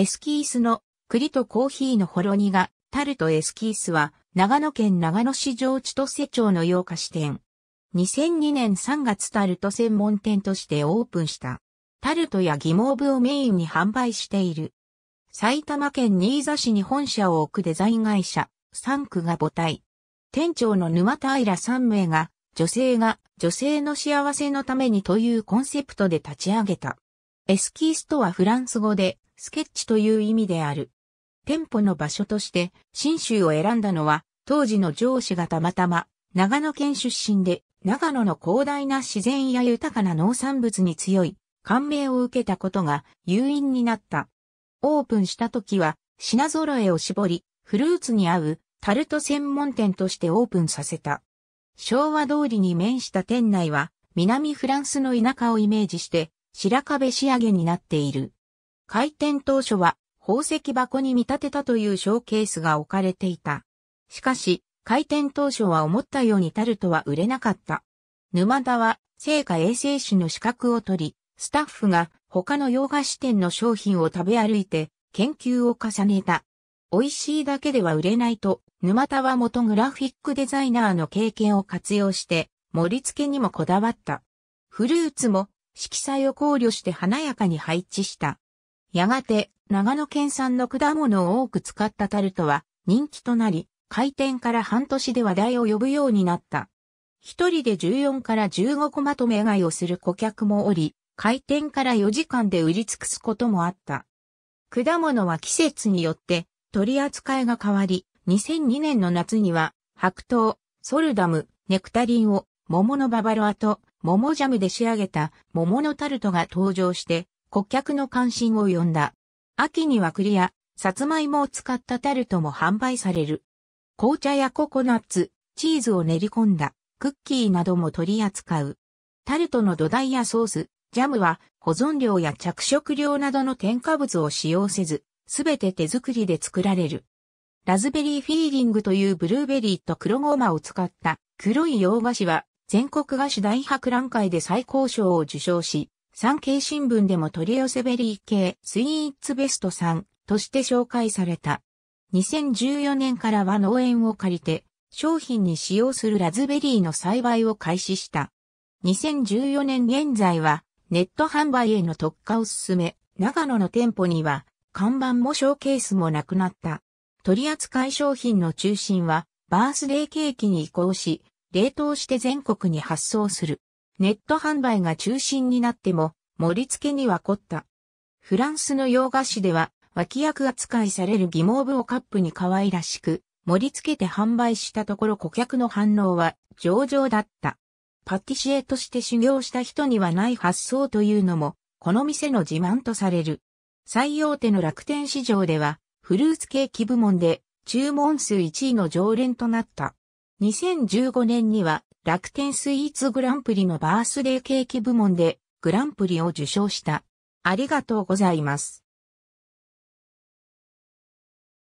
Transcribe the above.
エスキースの栗とコーヒーのほろ苦、タルトエスキースは、長野県長野市上千歳町の洋菓子店。2002年3月タルト専門店としてオープンした。タルトやギモーブをメインに販売している。埼玉県新座市に本社を置くデザイン会社、サンクが母体。店長の沼平3名が、女性が女性の幸せのためにというコンセプトで立ち上げた。エスキースとはフランス語で、スケッチという意味である。店舗の場所として、新州を選んだのは、当時の上司がたまたま、長野県出身で、長野の広大な自然や豊かな農産物に強い、感銘を受けたことが、誘因になった。オープンした時は、品揃えを絞り、フルーツに合う、タルト専門店としてオープンさせた。昭和通りに面した店内は、南フランスの田舎をイメージして、白壁仕上げになっている。開店当初は宝石箱に見立てたというショーケースが置かれていた。しかし、開店当初は思ったようにタルトは売れなかった。沼田は、聖火衛生士の資格を取り、スタッフが他の洋菓子店の商品を食べ歩いて研究を重ねた。美味しいだけでは売れないと、沼田は元グラフィックデザイナーの経験を活用して、盛り付けにもこだわった。フルーツも色彩を考慮して華やかに配置した。やがて、長野県産の果物を多く使ったタルトは人気となり、開店から半年で話題を呼ぶようになった。一人で14から15個まとめ買いをする顧客もおり、開店から4時間で売り尽くすこともあった。果物は季節によって取り扱いが変わり、2002年の夏には白桃、ソルダム、ネクタリンを桃のババロアと桃ジャムで仕上げた桃のタルトが登場して、顧客の関心を呼んだ。秋には栗や、さつまいもを使ったタルトも販売される。紅茶やココナッツ、チーズを練り込んだ、クッキーなども取り扱う。タルトの土台やソース、ジャムは保存料や着色料などの添加物を使用せず、すべて手作りで作られる。ラズベリーフィーリングというブルーベリーと黒ゴマを使った黒い洋菓子は全国菓子大博覧会で最高賞を受賞し、産経新聞でも取り寄せベリー系スイーツベスト3として紹介された。2014年からは農園を借りて、商品に使用するラズベリーの栽培を開始した。2014年現在は、ネット販売への特化を進め、長野の店舗には、看板もショーケースもなくなった。取扱い商品の中心は、バースデーケーキに移行し、冷凍して全国に発送する。ネット販売が中心になっても、盛り付けには凝った。フランスの洋菓子では、脇役扱いされるギモーブをカップに可愛らしく、盛り付けて販売したところ顧客の反応は上々だった。パティシエとして修行した人にはない発想というのも、この店の自慢とされる。最大手の楽天市場では、フルーツケーキ部門で注文数1位の常連となった。2015年には楽天スイーツグランプリのバースデーケーキ部門でグランプリを受賞した。ありがとうございます。